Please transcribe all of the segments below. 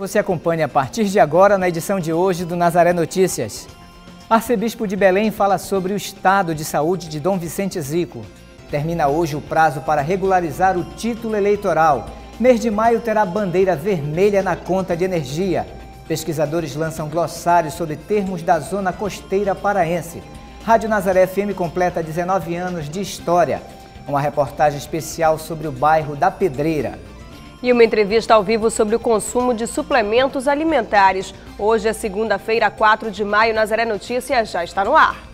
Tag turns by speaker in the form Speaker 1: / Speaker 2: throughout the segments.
Speaker 1: Você acompanha a partir de agora na edição de hoje do Nazaré Notícias. Arcebispo de Belém fala sobre o estado de saúde de Dom Vicente Zico. Termina hoje o prazo para regularizar o título eleitoral. Mês de maio terá bandeira vermelha na conta de energia. Pesquisadores lançam glossário sobre termos da zona costeira paraense. Rádio Nazaré FM completa 19 anos de história. Uma reportagem especial sobre o bairro da Pedreira.
Speaker 2: E uma entrevista ao vivo sobre o consumo de suplementos alimentares. Hoje é segunda-feira, 4 de maio, Nazaré Notícias já está no ar.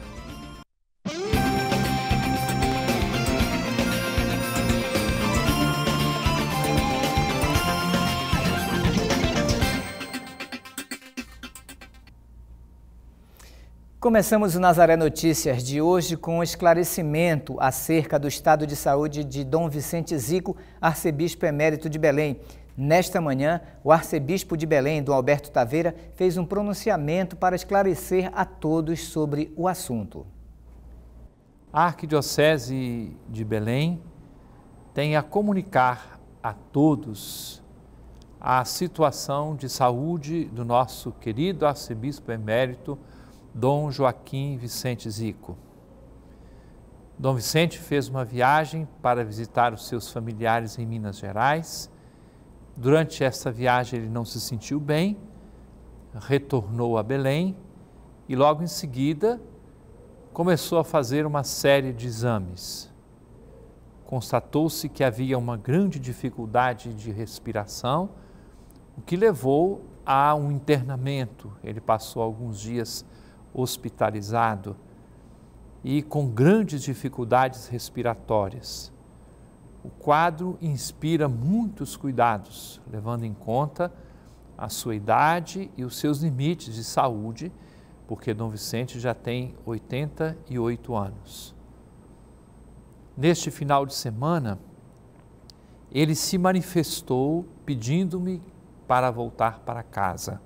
Speaker 1: Começamos o Nazaré Notícias de hoje com um esclarecimento acerca do estado de saúde de Dom Vicente Zico, arcebispo emérito de Belém. Nesta manhã, o arcebispo de Belém, Dom Alberto Taveira, fez um pronunciamento para esclarecer a todos sobre
Speaker 3: o assunto. A Arquidiocese de Belém tem a comunicar a todos a situação de saúde do nosso querido arcebispo emérito Dom Joaquim Vicente Zico. Dom Vicente fez uma viagem para visitar os seus familiares em Minas Gerais. Durante essa viagem ele não se sentiu bem, retornou a Belém e logo em seguida começou a fazer uma série de exames. Constatou-se que havia uma grande dificuldade de respiração, o que levou a um internamento. Ele passou alguns dias hospitalizado e com grandes dificuldades respiratórias. O quadro inspira muitos cuidados, levando em conta a sua idade e os seus limites de saúde, porque Dom Vicente já tem 88 anos. Neste final de semana, ele se manifestou pedindo-me para voltar para casa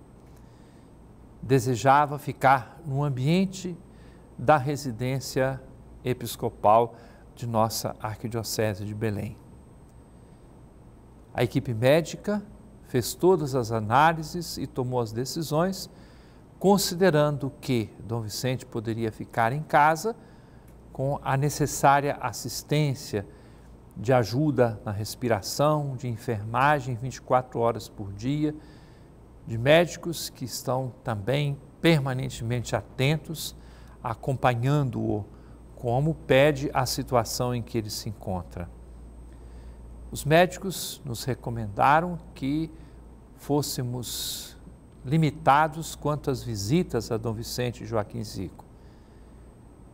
Speaker 3: desejava ficar no ambiente da residência episcopal de nossa Arquidiocese de Belém. A equipe médica fez todas as análises e tomou as decisões, considerando que Dom Vicente poderia ficar em casa com a necessária assistência de ajuda na respiração, de enfermagem 24 horas por dia de médicos que estão também permanentemente atentos, acompanhando-o como pede a situação em que ele se encontra. Os médicos nos recomendaram que fôssemos limitados quanto às visitas a Dom Vicente Joaquim Zico.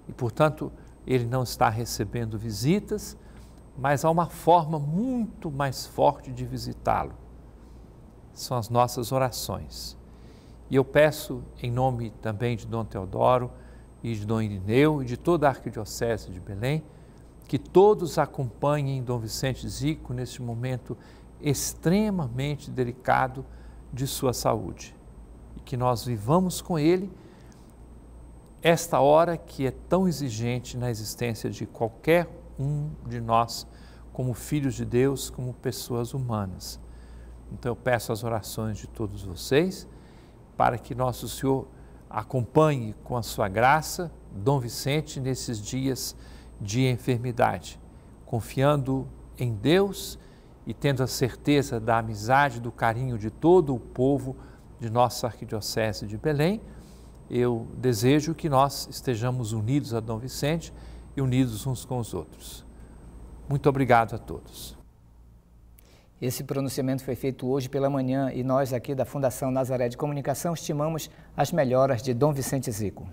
Speaker 3: E, portanto, ele não está recebendo visitas, mas há uma forma muito mais forte de visitá-lo são as nossas orações. E eu peço, em nome também de Dom Teodoro e de Dom Irineu e de toda a Arquidiocese de Belém, que todos acompanhem Dom Vicente Zico neste momento extremamente delicado de sua saúde. E que nós vivamos com ele esta hora que é tão exigente na existência de qualquer um de nós, como filhos de Deus, como pessoas humanas. Então eu peço as orações de todos vocês para que nosso Senhor acompanhe com a sua graça Dom Vicente nesses dias de enfermidade, confiando em Deus e tendo a certeza da amizade, do carinho de todo o povo de nossa Arquidiocese de Belém. Eu desejo que nós estejamos unidos a Dom Vicente e unidos uns com os outros. Muito obrigado a todos.
Speaker 1: Esse pronunciamento foi feito hoje pela manhã e nós aqui da Fundação Nazaré de Comunicação estimamos as melhoras de Dom Vicente Zico.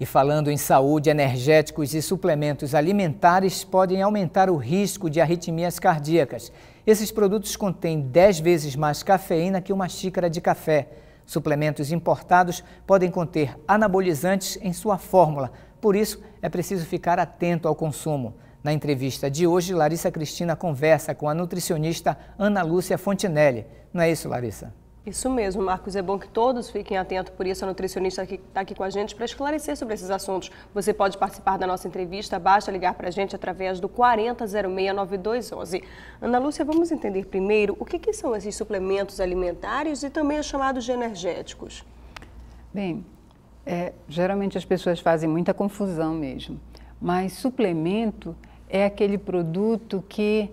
Speaker 1: E falando em saúde, energéticos e suplementos alimentares podem aumentar o risco de arritmias cardíacas. Esses produtos contêm 10 vezes mais cafeína que uma xícara de café. Suplementos importados podem conter anabolizantes em sua fórmula, por isso é preciso ficar atento ao consumo. Na entrevista de hoje, Larissa Cristina conversa com a nutricionista Ana Lúcia Fontinelli. Não é isso, Larissa?
Speaker 2: Isso mesmo, Marcos. É bom que todos fiquem atentos, por isso a nutricionista que está aqui com a gente para esclarecer sobre esses assuntos. Você pode participar da nossa entrevista, basta ligar para a gente através do 40069211. Ana Lúcia, vamos entender primeiro o que, que são esses suplementos alimentares e também os chamados de energéticos.
Speaker 4: Bem, é, geralmente as pessoas fazem muita confusão mesmo, mas suplemento é aquele produto que,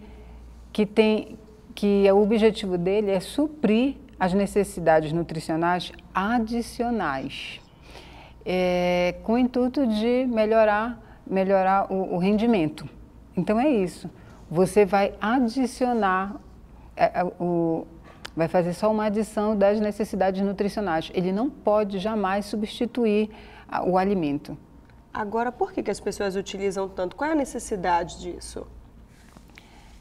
Speaker 4: que tem que é o objetivo dele é suprir as necessidades nutricionais adicionais, é, com o intuito de melhorar, melhorar o, o, rendimento. Então é isso. Você vai adicionar é, é o, vai fazer só uma adição das necessidades nutricionais. Ele não pode jamais substituir o alimento.
Speaker 2: Agora, por que, que as pessoas utilizam tanto? Qual é a necessidade disso?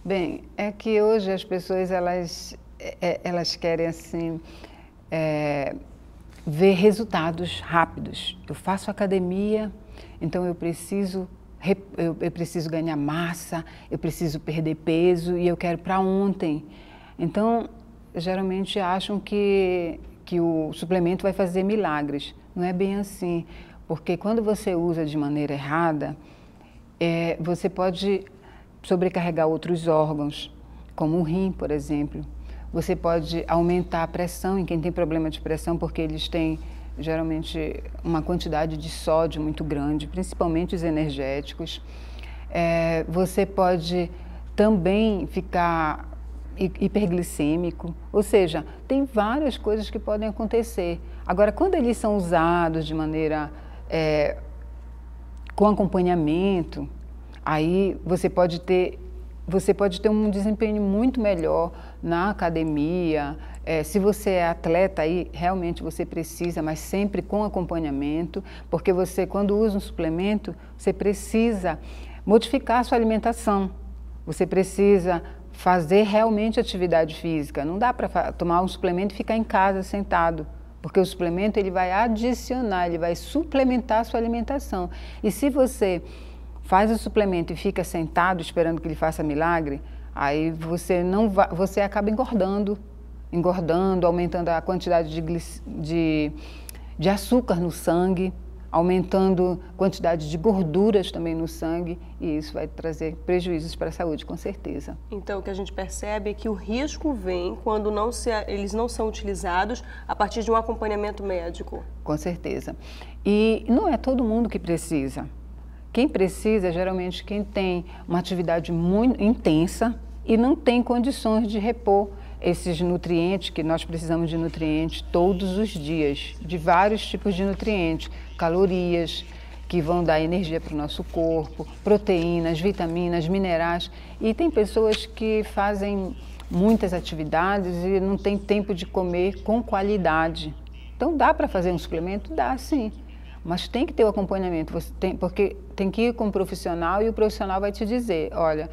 Speaker 4: Bem, é que hoje as pessoas elas, é, é, elas querem assim é, ver resultados rápidos. Eu faço academia, então eu preciso eu, eu preciso ganhar massa, eu preciso perder peso e eu quero para ontem. Então geralmente acham que que o suplemento vai fazer milagres. Não é bem assim. Porque quando você usa de maneira errada, é, você pode sobrecarregar outros órgãos, como o rim, por exemplo. Você pode aumentar a pressão em quem tem problema de pressão, porque eles têm geralmente uma quantidade de sódio muito grande, principalmente os energéticos. É, você pode também ficar hiperglicêmico, ou seja, tem várias coisas que podem acontecer. Agora, quando eles são usados de maneira é, com acompanhamento, aí você pode ter você pode ter um desempenho muito melhor na academia. É, se você é atleta, aí realmente você precisa, mas sempre com acompanhamento, porque você, quando usa um suplemento, você precisa modificar a sua alimentação. Você precisa fazer realmente atividade física. Não dá para tomar um suplemento e ficar em casa sentado porque o suplemento ele vai adicionar, ele vai suplementar a sua alimentação. E se você faz o suplemento e fica sentado esperando que ele faça milagre, aí você não vai, você acaba engordando, engordando, aumentando a quantidade de, de, de açúcar no sangue aumentando quantidade de gorduras também no sangue e isso vai trazer prejuízos para a saúde, com certeza.
Speaker 2: Então, o que a gente percebe é que o risco vem quando não se, eles não são utilizados a partir de um acompanhamento médico.
Speaker 4: Com certeza. E não é todo mundo que precisa. Quem precisa é geralmente quem tem uma atividade muito intensa e não tem condições de repor esses nutrientes, que nós precisamos de nutrientes todos os dias, de vários tipos de nutrientes calorias, que vão dar energia para o nosso corpo, proteínas, vitaminas, minerais. E tem pessoas que fazem muitas atividades e não tem tempo de comer com qualidade. Então dá para fazer um suplemento? Dá sim. Mas tem que ter o acompanhamento, tem, porque tem que ir com o um profissional e o profissional vai te dizer, olha,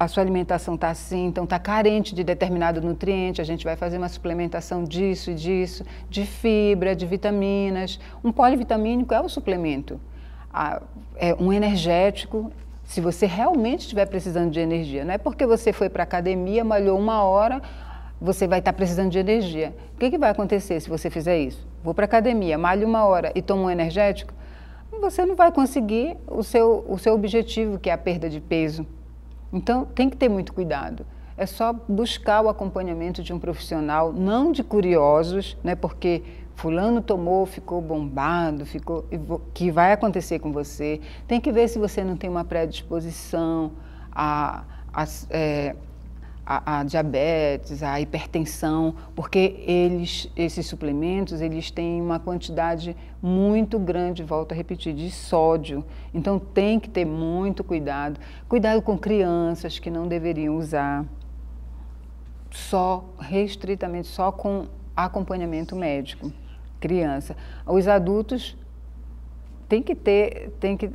Speaker 4: a sua alimentação está assim, então está carente de determinado nutriente, a gente vai fazer uma suplementação disso e disso, de fibra, de vitaminas. Um polivitamínico é o suplemento. Ah, é um energético, se você realmente estiver precisando de energia. Não é porque você foi para a academia, malhou uma hora, você vai estar tá precisando de energia. O que, que vai acontecer se você fizer isso? Vou para a academia, malho uma hora e tomo um energético? Você não vai conseguir o seu, o seu objetivo, que é a perda de peso. Então, tem que ter muito cuidado. É só buscar o acompanhamento de um profissional, não de curiosos, né? Porque fulano tomou, ficou bombado, ficou que vai acontecer com você. Tem que ver se você não tem uma predisposição a, a é, a, a, diabetes, a hipertensão, porque eles, esses suplementos, eles têm uma quantidade muito grande, volto a repetir, de sódio. Então tem que ter muito cuidado. Cuidado com crianças que não deveriam usar só restritamente só com acompanhamento médico. Criança. Os adultos têm que ter, tem que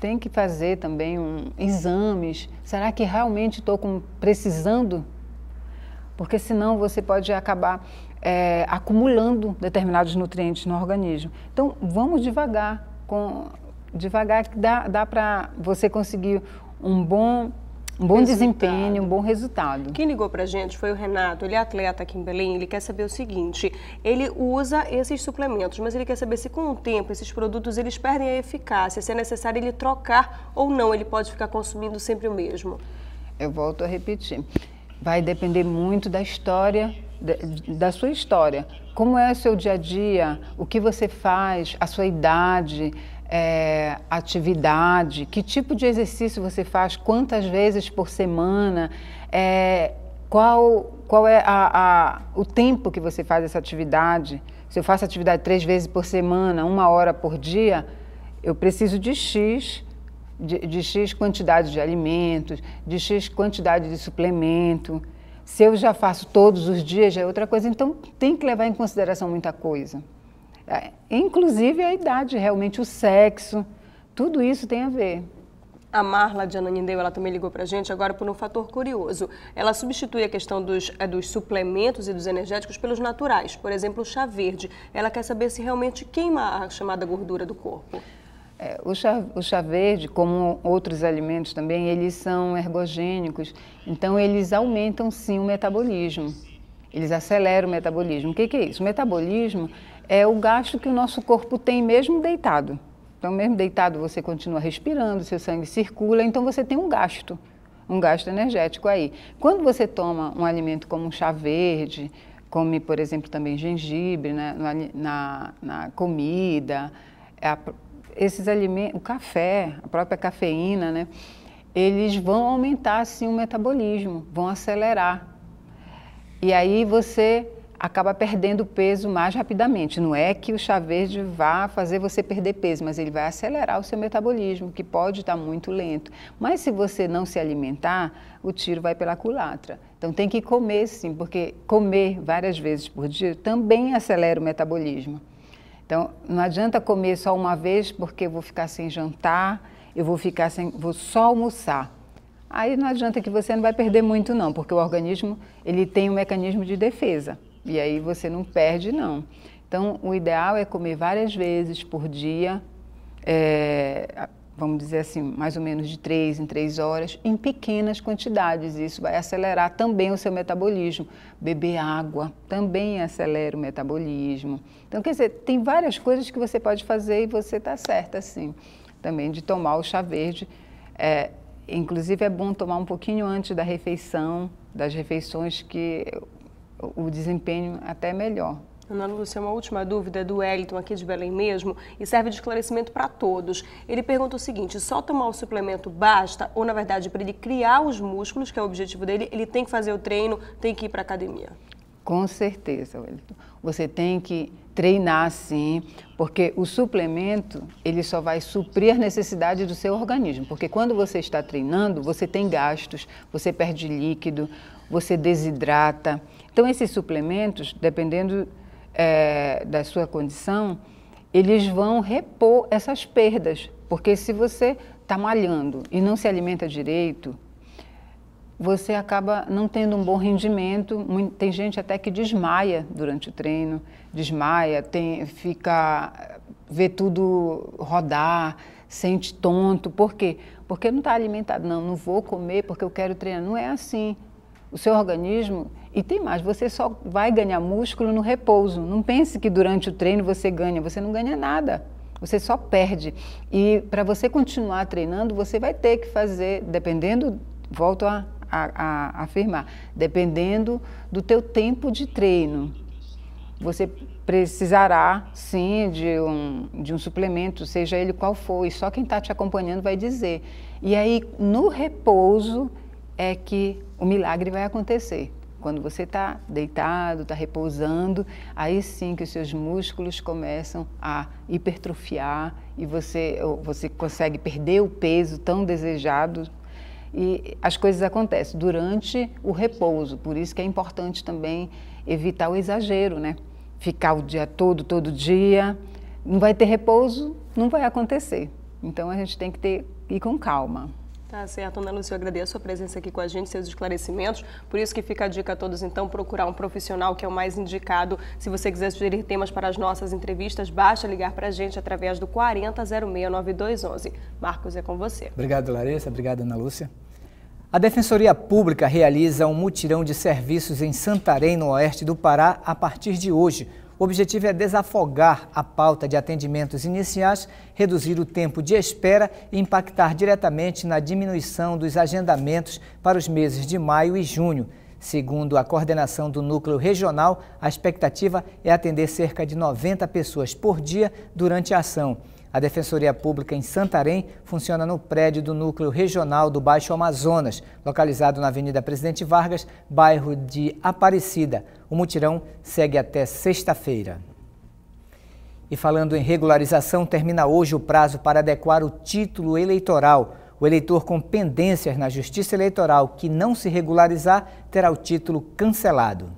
Speaker 4: tem que fazer também um, exames. Será que realmente estou precisando? Porque senão você pode acabar é, acumulando determinados nutrientes no organismo. Então vamos devagar, com, devagar que dá, dá para você conseguir um bom um bom resultado. desempenho, um bom resultado.
Speaker 2: Quem ligou para a gente foi o Renato, ele é atleta aqui em Belém, ele quer saber o seguinte, ele usa esses suplementos, mas ele quer saber se com o tempo esses produtos eles perdem a eficácia, se é necessário ele trocar ou não, ele pode ficar consumindo sempre o mesmo.
Speaker 4: Eu volto a repetir, vai depender muito da história, da sua história, como é o seu dia a dia, o que você faz, a sua idade, é, atividade, que tipo de exercício você faz, quantas vezes por semana, é, qual, qual é a, a, o tempo que você faz essa atividade. Se eu faço atividade três vezes por semana, uma hora por dia, eu preciso de X, de, de X quantidade de alimentos, de X quantidade de suplemento. Se eu já faço todos os dias, já é outra coisa. Então, tem que levar em consideração muita coisa. É, inclusive a idade, realmente, o sexo, tudo isso tem a ver.
Speaker 2: A Marla de Ananindeu, ela também ligou para a gente agora por um fator curioso. Ela substitui a questão dos, é, dos suplementos e dos energéticos pelos naturais, por exemplo, o chá verde. Ela quer saber se realmente queima a chamada gordura do corpo.
Speaker 4: É, o, chá, o chá verde, como outros alimentos também, eles são ergogênicos, então eles aumentam sim o metabolismo. Eles aceleram o metabolismo. O que, que é isso? O metabolismo é o gasto que o nosso corpo tem mesmo deitado. Então, mesmo deitado, você continua respirando, seu sangue circula, então você tem um gasto, um gasto energético aí. Quando você toma um alimento como um chá verde, come, por exemplo, também gengibre né, na, na, comida, é a, esses alimentos, o café, a própria cafeína, né, eles vão aumentar assim, o metabolismo, vão acelerar e aí você acaba perdendo peso mais rapidamente. Não é que o chá verde vá fazer você perder peso, mas ele vai acelerar o seu metabolismo, que pode estar muito lento. Mas se você não se alimentar, o tiro vai pela culatra. Então tem que comer sim, porque comer várias vezes por dia também acelera o metabolismo. Então não adianta comer só uma vez porque eu vou ficar sem jantar, eu vou ficar sem, vou só almoçar. Aí não adianta que você não vai perder muito não, porque o organismo ele tem um mecanismo de defesa e aí você não perde não. Então o ideal é comer várias vezes por dia, é, vamos dizer assim, mais ou menos de três em três horas, em pequenas quantidades. Isso vai acelerar também o seu metabolismo. Beber água também acelera o metabolismo. Então quer dizer, tem várias coisas que você pode fazer e você está certa assim, também de tomar o chá verde. É, Inclusive é bom tomar um pouquinho antes da refeição, das refeições que o desempenho até é melhor.
Speaker 2: Ana Lúcia, uma última dúvida é do Wellington aqui de Belém mesmo e serve de esclarecimento para todos. Ele pergunta o seguinte, só tomar o suplemento basta ou, na verdade, para ele criar os músculos, que é o objetivo dele, ele tem que fazer o treino, tem que ir para a academia?
Speaker 4: Com certeza, Wellington. Você tem que treinar sim, porque o suplemento ele só vai suprir a necessidade do seu organismo, porque quando você está treinando, você tem gastos, você perde líquido, você desidrata. Então esses suplementos, dependendo é, da sua condição, eles vão repor essas perdas, porque se você está malhando e não se alimenta direito, você acaba não tendo um bom rendimento. Tem gente até que desmaia durante o treino desmaia, tem, fica, vê tudo rodar, sente tonto. Por quê? Porque não está alimentado. Não, não vou comer porque eu quero treinar. Não é assim. O seu organismo, e tem mais, você só vai ganhar músculo no repouso. Não pense que durante o treino você ganha, você não ganha nada. Você só perde. E para você continuar treinando, você vai ter que fazer, dependendo, volto a, a, a afirmar, dependendo do teu tempo de treino você precisará sim de um, de um suplemento, seja ele qual for, e só quem está te acompanhando vai dizer. E aí, no repouso, é que o milagre vai acontecer. Quando você está deitado, está repousando, aí sim que os seus músculos começam a hipertrofiar e você, você consegue perder o peso tão desejado e as coisas acontecem durante o repouso. Por isso que é importante também evitar o exagero, né? ficar o dia todo, todo dia, não vai ter repouso, não vai acontecer. Então a gente tem que ter, ir com calma.
Speaker 2: Tá certo, Ana Lúcia, eu agradeço a sua presença aqui com a gente, seus esclarecimentos. Por isso que fica a dica a todos, então, procurar um profissional que é o mais indicado. Se você quiser sugerir temas para as nossas entrevistas, basta ligar para a gente através do 40069211. Marcos, é com você.
Speaker 1: Obrigado, Larissa. Obrigado, Ana Lúcia. A Defensoria Pública realiza um mutirão de serviços em Santarém, no oeste do Pará, a partir de hoje. O objetivo é desafogar a pauta de atendimentos iniciais, reduzir o tempo de espera e impactar diretamente na diminuição dos agendamentos para os meses de maio e junho. Segundo a coordenação do núcleo regional, a expectativa é atender cerca de 90 pessoas por dia durante a ação. A Defensoria Pública em Santarém funciona no prédio do Núcleo Regional do Baixo Amazonas, localizado na Avenida Presidente Vargas, bairro de Aparecida. O mutirão segue até sexta-feira. E falando em regularização, termina hoje o prazo para adequar o título eleitoral. O eleitor com pendências na Justiça Eleitoral que não se regularizar terá o título cancelado.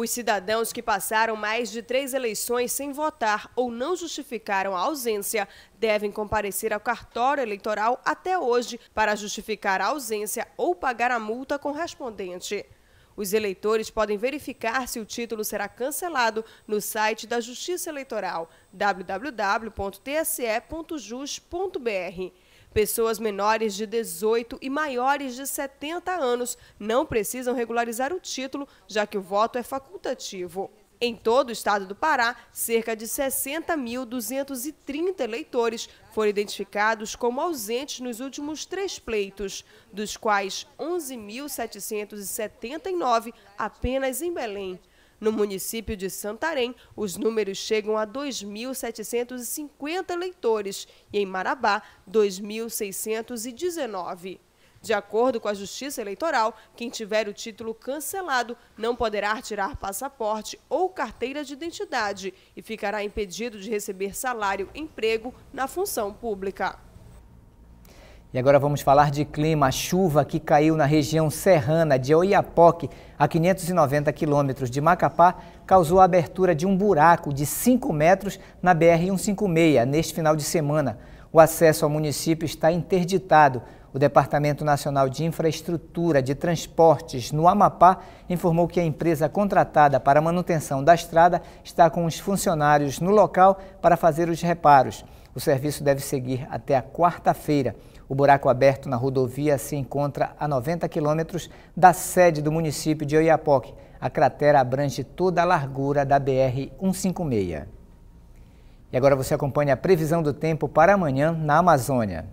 Speaker 2: Os cidadãos que passaram mais de três eleições sem votar ou não justificaram a ausência devem comparecer ao cartório eleitoral até hoje para justificar a ausência ou pagar a multa correspondente. Os eleitores podem verificar se o título será cancelado no site da Justiça Eleitoral www.tse.jus.br. Pessoas menores de 18 e maiores de 70 anos não precisam regularizar o título, já que o voto é facultativo. Em todo o estado do Pará, cerca de 60.230 eleitores foram identificados como ausentes nos últimos três pleitos, dos quais 11.779 apenas em Belém. No município de Santarém, os números chegam a 2.750 leitores e em Marabá, 2.619. De acordo com a Justiça Eleitoral, quem tiver o título cancelado não poderá tirar passaporte ou carteira de identidade e ficará impedido de receber salário, emprego na função pública.
Speaker 1: E agora vamos falar de clima. A chuva que caiu na região serrana de Oiapoque, a 590 quilômetros de Macapá, causou a abertura de um buraco de 5 metros na BR-156 neste final de semana. O acesso ao município está interditado. O Departamento Nacional de Infraestrutura de Transportes, no Amapá, informou que a empresa contratada para a manutenção da estrada está com os funcionários no local para fazer os reparos. O serviço deve seguir até a quarta-feira. O buraco aberto na rodovia se encontra a 90 quilômetros da sede do município de Oiapoque. A cratera abrange toda a largura da BR-156. E agora você acompanha a previsão do tempo para amanhã na Amazônia.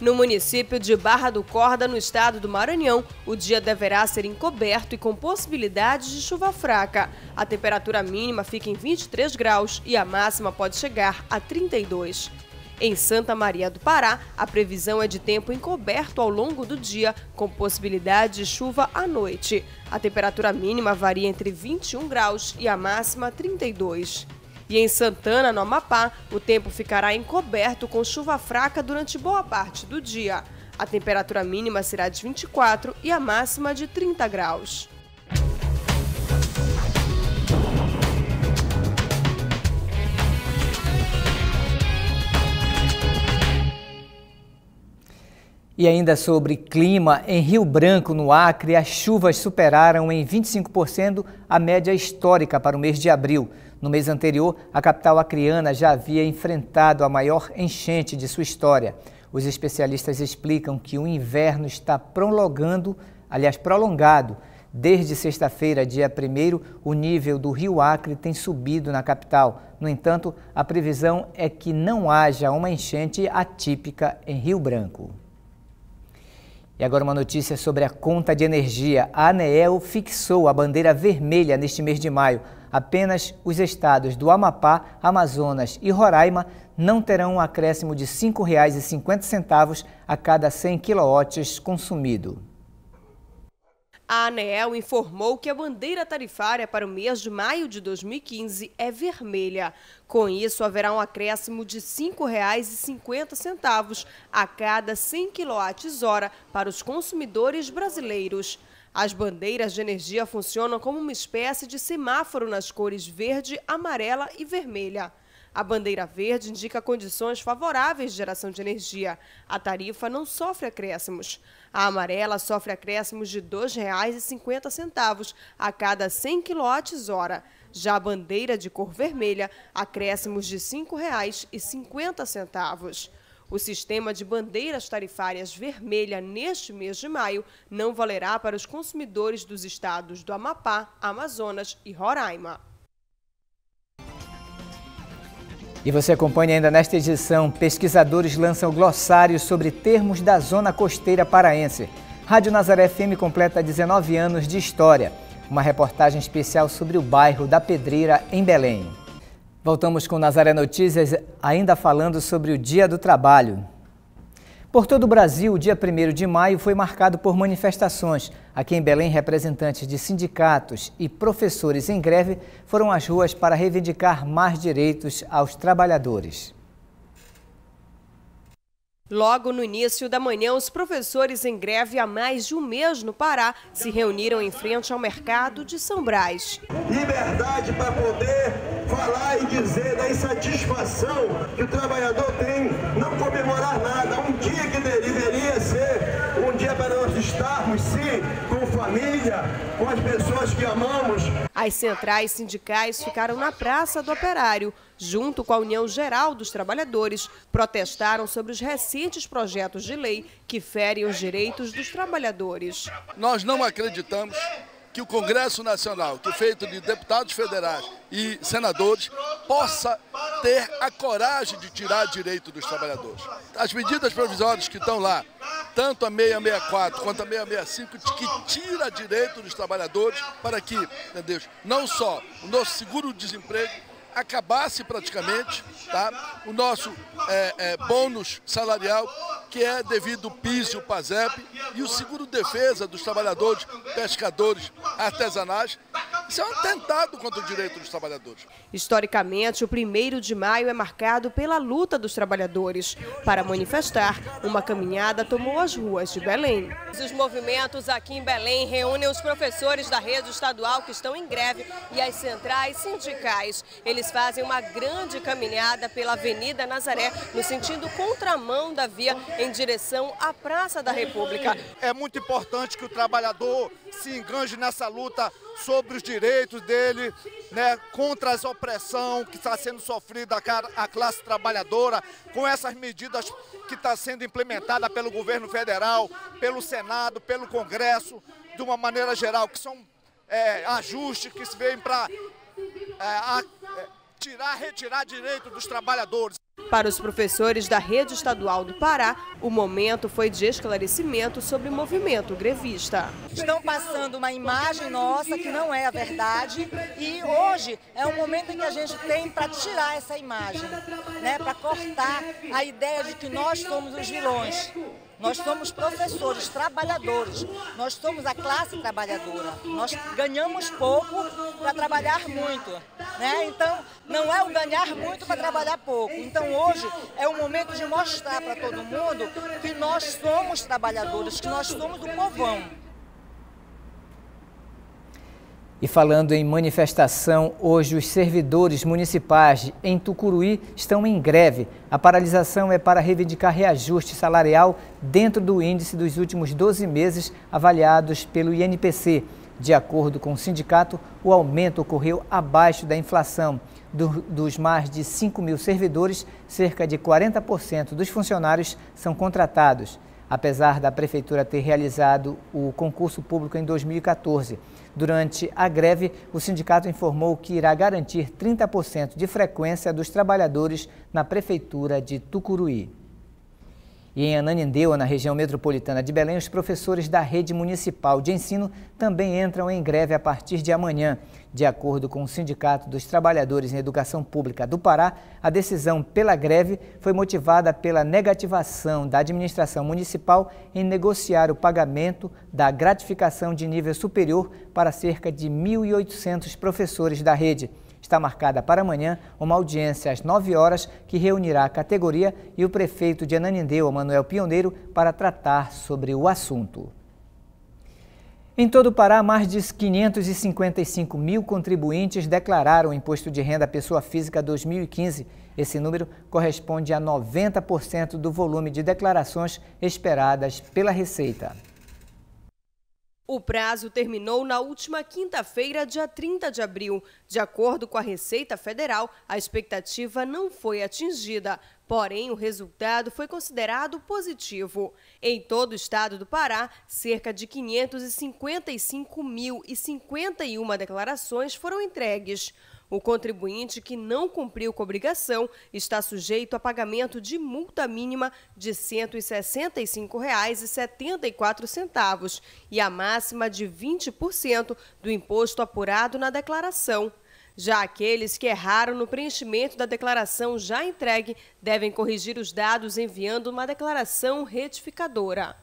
Speaker 2: No município de Barra do Corda, no estado do Maranhão, o dia deverá ser encoberto e com possibilidades de chuva fraca. A temperatura mínima fica em 23 graus e a máxima pode chegar a 32. Em Santa Maria do Pará, a previsão é de tempo encoberto ao longo do dia, com possibilidade de chuva à noite. A temperatura mínima varia entre 21 graus e a máxima 32. E em Santana, no Amapá, o tempo ficará encoberto com chuva fraca durante boa parte do dia. A temperatura mínima será de 24 e a máxima de 30 graus.
Speaker 1: E ainda sobre clima, em Rio Branco, no Acre, as chuvas superaram em 25% a média histórica para o mês de abril. No mês anterior, a capital acriana já havia enfrentado a maior enchente de sua história. Os especialistas explicam que o inverno está prolongando, aliás, prolongado. Desde sexta-feira, dia 1, o nível do rio Acre tem subido na capital. No entanto, a previsão é que não haja uma enchente atípica em Rio Branco. E agora uma notícia sobre a conta de energia. A ANEEL fixou a bandeira vermelha neste mês de maio apenas os estados do Amapá, Amazonas e Roraima não terão um acréscimo de R$ 5,50 a cada 100 kW consumido.
Speaker 2: A ANEEL informou que a bandeira tarifária para o mês de maio de 2015 é vermelha. Com isso, haverá um acréscimo de R$ 5,50 a cada 100 kWh para os consumidores brasileiros. As bandeiras de energia funcionam como uma espécie de semáforo nas cores verde, amarela e vermelha. A bandeira verde indica condições favoráveis de geração de energia. A tarifa não sofre acréscimos. A amarela sofre acréscimos de R$ 2,50 a cada 100 kWh. Já a bandeira de cor vermelha, acréscimos de R$ 5,50. O sistema de bandeiras tarifárias vermelha neste mês de maio não valerá para os consumidores dos estados do Amapá, Amazonas e Roraima.
Speaker 1: E você acompanha ainda nesta edição: pesquisadores lançam glossário sobre termos da zona costeira paraense. Rádio Nazaré FM completa 19 anos de história. Uma reportagem especial sobre o bairro da Pedreira, em Belém. Voltamos com Nazaré Notícias, ainda falando sobre o Dia do Trabalho. Por todo o Brasil, o dia 1 de maio foi marcado por manifestações. Aqui em Belém, representantes de sindicatos e professores em greve foram às ruas para reivindicar mais direitos aos trabalhadores.
Speaker 2: Logo no início da manhã, os professores em greve há mais de um mês no Pará se reuniram em frente ao mercado de São Brás. Liberdade para
Speaker 5: poder dizer da
Speaker 6: insatisfação que o trabalhador tem não comemorar nada. Um dia que deveria ser um dia para nós estarmos, sim, com família, com as
Speaker 2: pessoas que amamos. As centrais sindicais ficaram na Praça do Operário. Junto com a União Geral dos Trabalhadores, protestaram sobre os recentes projetos de lei que ferem os direitos dos trabalhadores. Nós não acreditamos que o
Speaker 5: Congresso Nacional, que é feito de deputados federais e senadores, possa ter a coragem de tirar direito dos trabalhadores. As medidas provisórias que estão lá, tanto a 664 quanto a 665, que tira direito dos trabalhadores para que, meu Deus, não só o nosso seguro-desemprego, acabasse praticamente tá? o nosso é, é, bônus salarial, que é devido ao PIS e o PASEP, e o seguro defesa dos trabalhadores, pescadores, artesanais, isso é um atentado contra o direito dos trabalhadores.
Speaker 2: Historicamente, o 1 de maio é marcado pela luta dos trabalhadores. Para manifestar, uma caminhada tomou as ruas de Belém. Os movimentos aqui em Belém reúnem os professores da rede estadual que estão em greve e as centrais sindicais. Eles fazem uma grande caminhada pela Avenida Nazaré, no sentido contramão da via, em direção à Praça da República.
Speaker 6: É muito importante que o trabalhador se enganje nessa luta sobre os direitos dele, né, contra as opressão que está sendo sofrida a classe trabalhadora, com essas medidas que está sendo implementada pelo governo federal, pelo Senado, pelo Congresso, de uma maneira geral, que são é, ajustes que se vêm para é, é, tirar, retirar
Speaker 2: direitos dos trabalhadores. Para os professores da rede estadual do Pará, o momento foi de esclarecimento sobre o movimento grevista. Estão passando uma imagem nossa que não é a verdade e hoje é o momento em que a gente tem para tirar
Speaker 5: essa imagem, né, para cortar a ideia de que nós somos os vilões. Nós somos professores, trabalhadores. Nós somos a classe trabalhadora. Nós
Speaker 2: ganhamos pouco para
Speaker 5: trabalhar muito.
Speaker 2: Né? Então, não é o ganhar muito para trabalhar pouco. Então, hoje é o momento de mostrar para todo mundo que nós
Speaker 5: somos trabalhadores, que nós somos o povão.
Speaker 1: E falando em manifestação, hoje os servidores municipais em Tucuruí estão em greve. A paralisação é para reivindicar reajuste salarial dentro do índice dos últimos 12 meses avaliados pelo INPC. De acordo com o sindicato, o aumento ocorreu abaixo da inflação. Do, dos mais de 5 mil servidores, cerca de 40% dos funcionários são contratados. Apesar da Prefeitura ter realizado o concurso público em 2014, durante a greve, o sindicato informou que irá garantir 30% de frequência dos trabalhadores na Prefeitura de Tucuruí. E em Ananindeua, na região metropolitana de Belém, os professores da rede municipal de ensino também entram em greve a partir de amanhã. De acordo com o Sindicato dos Trabalhadores em Educação Pública do Pará, a decisão pela greve foi motivada pela negativação da administração municipal em negociar o pagamento da gratificação de nível superior para cerca de 1.800 professores da rede. Está marcada para amanhã uma audiência às 9 horas que reunirá a categoria e o prefeito de Ananindeu, Manuel Pioneiro, para tratar sobre o assunto. Em todo o Pará, mais de 555 mil contribuintes declararam o imposto de renda à pessoa física 2015. Esse número corresponde a 90% do volume de declarações esperadas pela Receita.
Speaker 2: O prazo terminou na última quinta-feira, dia 30 de abril. De acordo com a Receita Federal, a expectativa não foi atingida, porém o resultado foi considerado positivo. Em todo o estado do Pará, cerca de 555.051 declarações foram entregues. O contribuinte que não cumpriu com a obrigação está sujeito a pagamento de multa mínima de R$ 165,74 e a máxima de 20% do imposto apurado na declaração. Já aqueles que erraram no preenchimento da declaração já entregue devem corrigir os dados enviando uma declaração retificadora.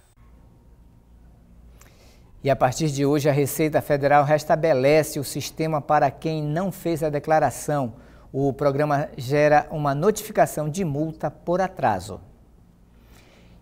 Speaker 1: E a partir de hoje, a Receita Federal restabelece o sistema para quem não fez a declaração. O programa gera uma notificação de multa por atraso.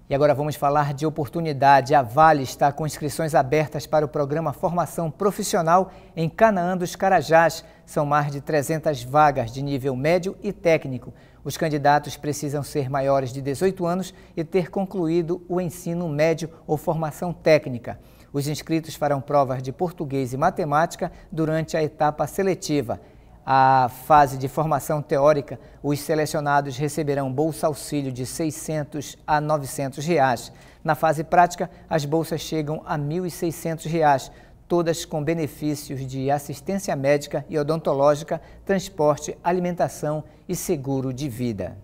Speaker 1: E agora vamos falar de oportunidade. A Vale está com inscrições abertas para o programa Formação Profissional em Canaã dos Carajás. São mais de 300 vagas de nível médio e técnico. Os candidatos precisam ser maiores de 18 anos e ter concluído o ensino médio ou formação técnica. Os inscritos farão provas de português e matemática durante a etapa seletiva. A fase de formação teórica, os selecionados receberão bolsa auxílio de 600 a 900 reais. Na fase prática, as bolsas chegam a 1.600 reais, todas com benefícios de assistência médica e odontológica, transporte, alimentação e seguro de vida.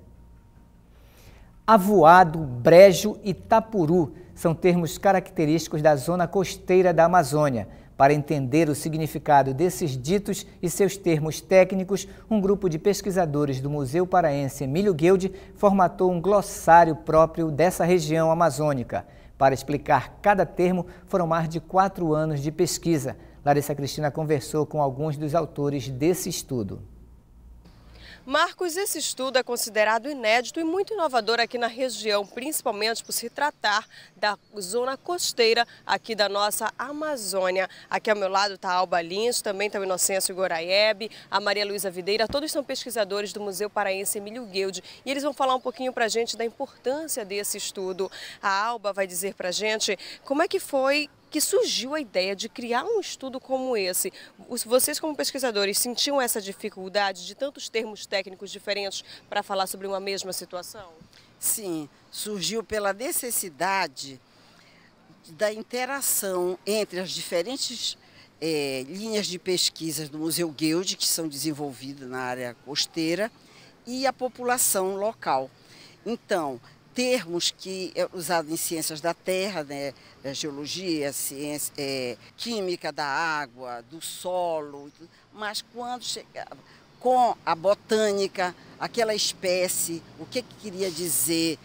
Speaker 1: Avoado, Brejo e Tapuru são termos característicos da zona costeira da Amazônia. Para entender o significado desses ditos e seus termos técnicos, um grupo de pesquisadores do Museu Paraense Emílio Guild formatou um glossário próprio dessa região amazônica. Para explicar cada termo, foram mais de quatro anos de pesquisa. Larissa Cristina conversou com alguns dos autores desse estudo.
Speaker 2: Marcos, esse estudo é considerado inédito e muito inovador aqui na região, principalmente por se tratar da zona costeira aqui da nossa Amazônia. Aqui ao meu lado está Alba Lins, também está o Inocêncio Goraieb, a Maria Luísa Videira, todos são pesquisadores do Museu Paraense Emílio Guild e eles vão falar um pouquinho para a gente da importância desse estudo. A Alba vai dizer para a gente como é que foi que surgiu a ideia de criar um estudo como esse? Vocês, como pesquisadores, sentiam essa dificuldade de tantos termos técnicos diferentes para falar sobre uma mesma situação?
Speaker 5: Sim, surgiu pela necessidade da interação entre as diferentes é, linhas de pesquisas do Museu Guild, que são desenvolvidas na área costeira, e a população local. Então, termos que é usado em ciências da terra, né? É, geologia, ciência, é, química da água, do solo, mas quando chegava com a botânica, aquela espécie, o que, que queria dizer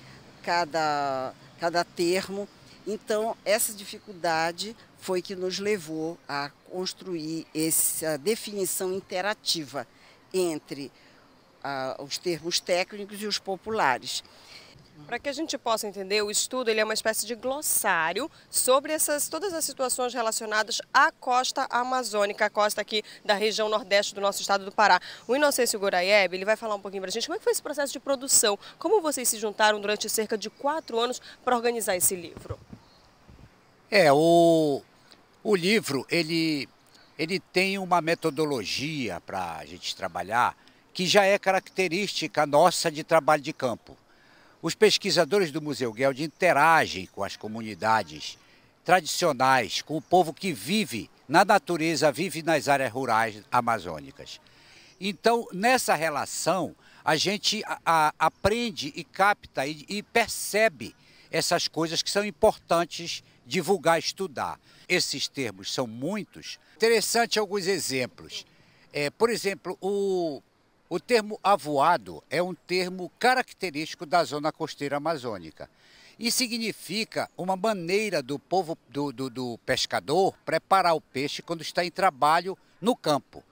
Speaker 5: cada, cada termo. Então, essa dificuldade foi que nos levou a construir essa definição interativa entre ah, os termos técnicos e
Speaker 2: os populares. Para que a gente possa entender, o estudo ele é uma espécie de glossário sobre essas, todas as situações relacionadas à costa amazônica, a costa aqui da região nordeste do nosso estado do Pará. O Inocêncio Goraieb ele vai falar um pouquinho para a gente como é que foi esse processo de produção, como vocês se juntaram durante cerca de quatro anos para organizar esse livro.
Speaker 6: É, o, o livro ele, ele tem uma metodologia para a gente trabalhar que já é característica nossa de trabalho de campo. Os pesquisadores do Museu Geld interagem com as comunidades tradicionais, com o povo que vive na natureza, vive nas áreas rurais amazônicas. Então, nessa relação, a gente a, a, aprende e capta e, e percebe essas coisas que são importantes divulgar, estudar. Esses termos são muitos. Interessante alguns exemplos. É, por exemplo, o o termo avoado é um termo característico da zona costeira amazônica e significa uma maneira do povo do, do, do, pescador preparar o peixe quando está em trabalho no campo.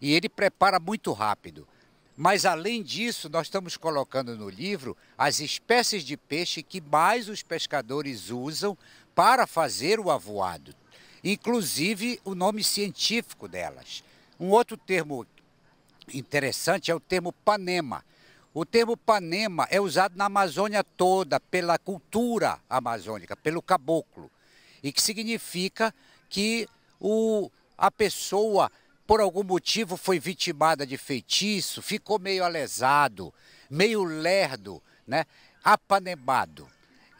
Speaker 6: E ele prepara muito rápido. Mas além disso, nós estamos colocando no livro as espécies de peixe que mais os pescadores usam para fazer o avoado, inclusive o nome científico delas. Um outro termo interessante é o termo panema. O termo panema é usado na Amazônia toda pela cultura amazônica, pelo caboclo, e que significa que o, a pessoa, por algum motivo, foi vitimada de feitiço, ficou meio alesado, meio lerdo, né? apanemado.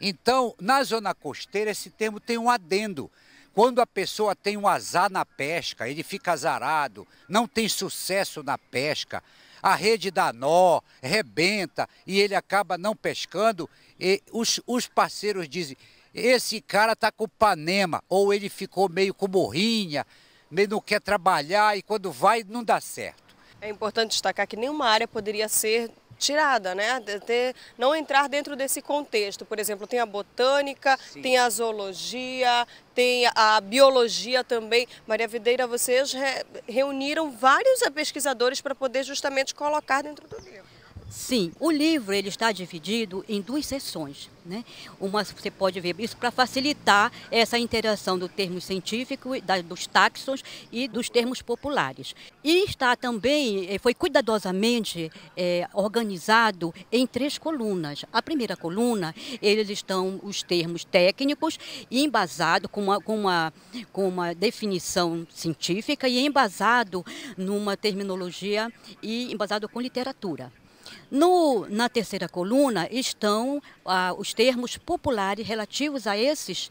Speaker 6: Então, na zona costeira, esse termo tem um adendo, quando a pessoa tem um azar na pesca, ele fica azarado, não tem sucesso na pesca, a rede dá nó, rebenta e ele acaba não pescando, e os, os parceiros dizem: esse cara está com panema, ou ele ficou meio com morrinha, meio não quer trabalhar e quando vai não dá certo.
Speaker 2: É importante destacar que nenhuma área poderia ser tirada, né? De não entrar dentro desse contexto. Por exemplo, tem a botânica, Sim. tem a zoologia, tem a biologia também. Maria Videira, vocês re reuniram vários pesquisadores para poder justamente colocar dentro do livro.
Speaker 6: Sim, o livro ele está dividido em duas seções. Né? Uma você pode ver isso para facilitar essa interação do termo científico, da, dos taxons e dos termos populares. E está também, eh, foi cuidadosamente é, organizado em três colunas. A primeira coluna, eles estão os termos técnicos embasado com uma, com uma, com uma definição científica e embasado numa terminologia e embasado com literatura. No, na terceira coluna estão ah, os termos populares relativos a esses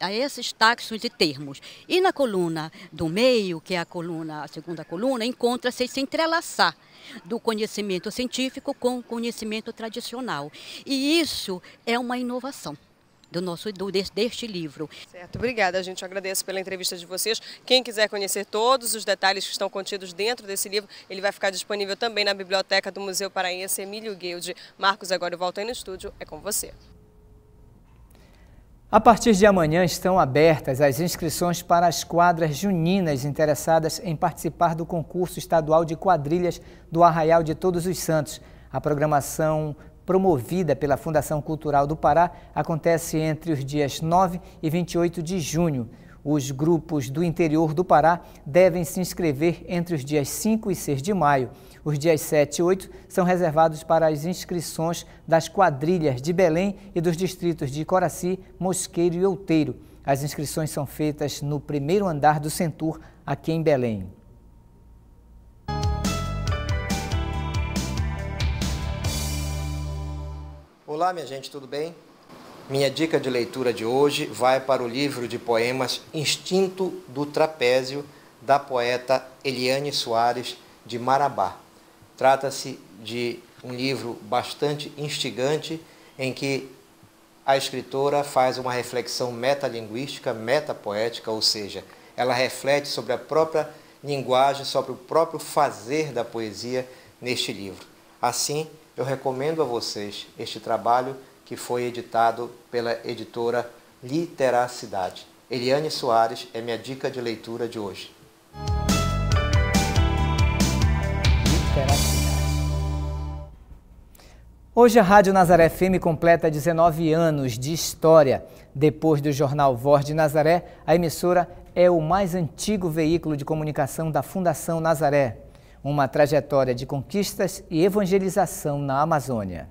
Speaker 6: a esses taxos e termos. E na coluna do meio, que é a coluna, a segunda coluna, encontra-se esse entrelaçar do conhecimento científico com o conhecimento tradicional. E isso é uma inovação do nosso do, deste, deste livro.
Speaker 2: Certo, obrigada, A gente. agradece pela entrevista de vocês. Quem quiser conhecer todos os detalhes que estão contidos dentro desse livro, ele vai ficar disponível também na biblioteca do Museu Paraense Emílio Guilde. Marcos, agora eu volto aí no estúdio. É com você.
Speaker 4: A
Speaker 1: partir de amanhã estão abertas as inscrições para as quadras juninas interessadas em participar do concurso estadual de quadrilhas do Arraial de Todos os Santos. A programação promovida pela Fundação Cultural do Pará, acontece entre os dias 9 e 28 de junho. Os grupos do interior do Pará devem se inscrever entre os dias 5 e 6 de maio. Os dias 7 e 8 são reservados para as inscrições das quadrilhas de Belém e dos distritos de Coraci, Mosqueiro e Outeiro. As inscrições são feitas no primeiro andar do Centur, aqui em Belém.
Speaker 6: Olá, minha gente, tudo bem? Minha dica de leitura de hoje vai para o livro de poemas Instinto do Trapézio, da poeta Eliane Soares de Marabá. Trata-se de um livro bastante instigante em que a escritora faz uma reflexão metalinguística, metapoética, ou seja, ela reflete sobre a própria linguagem, sobre o próprio fazer da poesia neste livro. Assim, eu recomendo a vocês este trabalho que foi editado pela editora Literacidade. Eliane Soares é minha dica de leitura de hoje.
Speaker 1: Hoje a Rádio Nazaré FM completa 19 anos de história. Depois do jornal Voz de Nazaré, a emissora é o mais antigo veículo de comunicação da Fundação Nazaré, uma trajetória de conquistas e evangelização na Amazônia.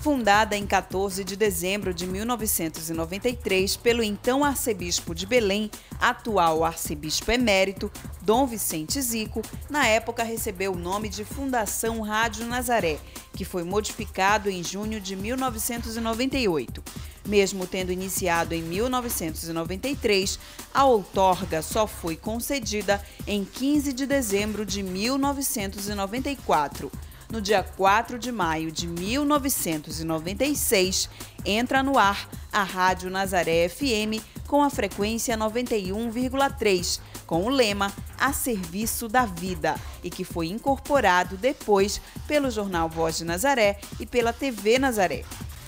Speaker 5: Fundada em 14 de dezembro de 1993 pelo então arcebispo de Belém, atual arcebispo emérito, Dom Vicente Zico, na época recebeu o nome de Fundação Rádio Nazaré, que foi modificado em junho de 1998. Mesmo tendo iniciado em 1993, a outorga só foi concedida em 15 de dezembro de 1994 no dia 4 de maio de 1996, entra no ar a Rádio Nazaré FM com a frequência 91,3, com o lema A Serviço da Vida, e que foi incorporado depois pelo jornal Voz de Nazaré e pela TV Nazaré.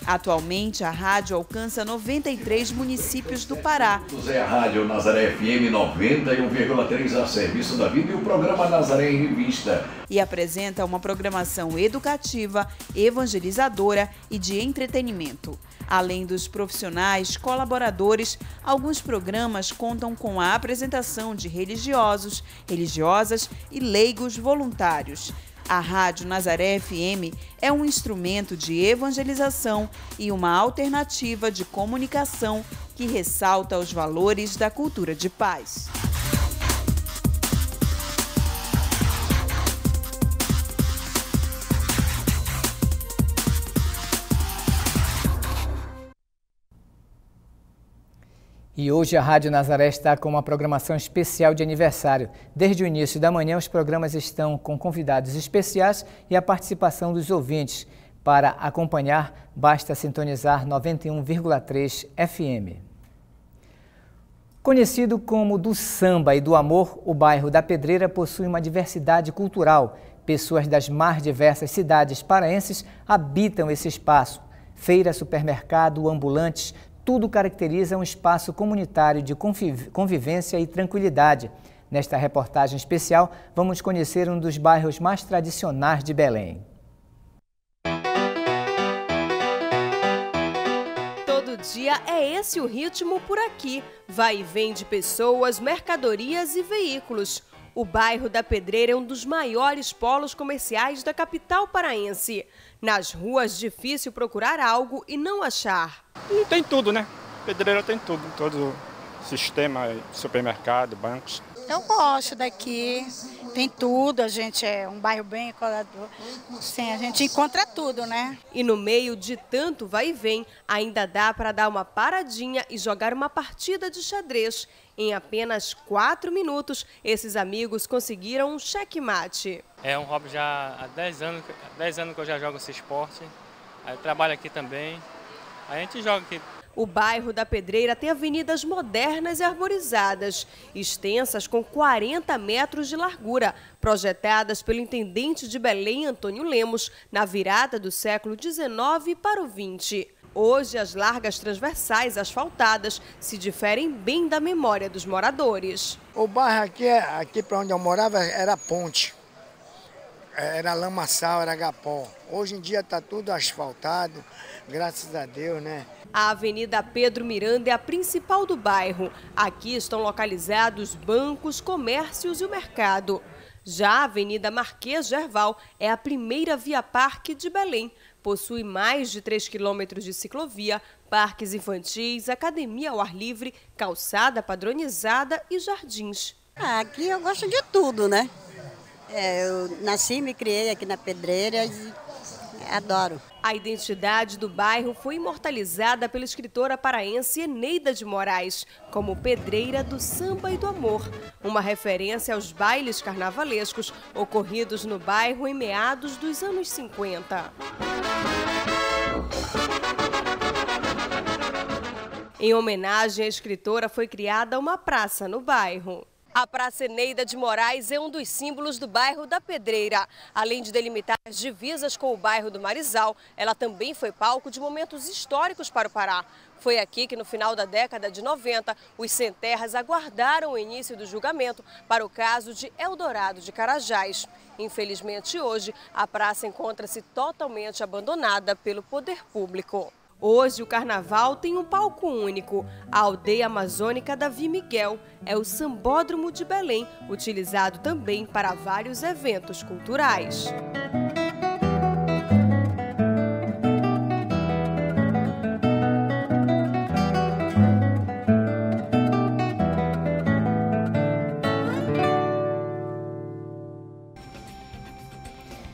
Speaker 5: Atualmente, a rádio alcança 93 municípios do Pará.
Speaker 6: É a Rádio Nazaré FM 91,3 a serviço da vida e o programa Nazaré em Revista.
Speaker 5: E apresenta uma programação educativa, evangelizadora e de entretenimento. Além dos profissionais colaboradores, alguns programas contam com a apresentação de religiosos, religiosas e leigos voluntários. A Rádio Nazaré FM é um instrumento de evangelização e uma alternativa de comunicação que ressalta os valores da cultura de paz.
Speaker 1: E hoje a Rádio Nazaré está com uma programação especial de aniversário. Desde o início da manhã, os programas estão com convidados especiais e a participação dos ouvintes. Para acompanhar, basta sintonizar 91,3 FM. Conhecido como do samba e do amor, o bairro da Pedreira possui uma diversidade cultural. Pessoas das mais diversas cidades paraenses habitam esse espaço. Feira, supermercado, ambulantes, tudo caracteriza um espaço comunitário de convivência e tranquilidade. Nesta reportagem especial, vamos conhecer um dos bairros mais tradicionais de Belém.
Speaker 2: Todo dia é esse o ritmo por aqui. Vai e vem de pessoas, mercadorias e veículos. O bairro da Pedreira é um dos maiores polos comerciais da capital paraense. Nas ruas, difícil procurar algo e não achar. tem tudo,
Speaker 1: né? Pedreira tem tudo, todo sistema, supermercado, bancos.
Speaker 2: Eu gosto daqui, tem tudo, a gente é um bairro bem colador. Sim, a gente encontra tudo, né? E no meio de tanto vai e vem, ainda dá para dar uma paradinha e jogar uma partida de xadrez em apenas quatro minutos, esses amigos conseguiram um checkmate.
Speaker 3: É um hobby já há 10 anos, 10 anos que eu já jogo esse esporte. Eu trabalho aqui também. A gente joga aqui
Speaker 2: o bairro da Pedreira tem avenidas modernas e arborizadas, extensas com 40 metros de largura, projetadas pelo intendente de Belém, Antônio Lemos, na virada do século XIX para o XX. Hoje, as largas transversais asfaltadas se diferem bem da memória dos moradores. O bairro aqui, é,
Speaker 6: aqui para onde eu morava, era ponte. É, era lamaçal, era gapó. Hoje em dia está tudo asfaltado, graças a
Speaker 2: Deus, né? A Avenida Pedro Miranda é a principal do bairro. Aqui estão localizados bancos, comércios e o mercado. Já a Avenida Marquês Gerval é a primeira via parque de Belém, possui mais de 3 quilômetros de ciclovia, parques infantis, academia ao ar livre, calçada padronizada e jardins. Ah, aqui eu gosto de tudo, né? É, eu nasci e me criei aqui na Pedreira e adoro. A identidade do bairro foi imortalizada pela escritora paraense Eneida de Moraes, como pedreira do samba e do amor, uma referência aos bailes carnavalescos ocorridos no bairro em meados dos anos 50. Em homenagem à escritora, foi criada uma praça no bairro. A Praça Eneida de Moraes é um dos símbolos do bairro da Pedreira. Além de delimitar as divisas com o bairro do Marizal, ela também foi palco de momentos históricos para o Pará. Foi aqui que, no final da década de 90, os sem terras aguardaram o início do julgamento para o caso de Eldorado de Carajás. Infelizmente, hoje, a praça encontra-se totalmente abandonada pelo poder público. Hoje, o carnaval tem um palco único. A aldeia amazônica Davi Miguel é o sambódromo de Belém, utilizado também para vários eventos culturais.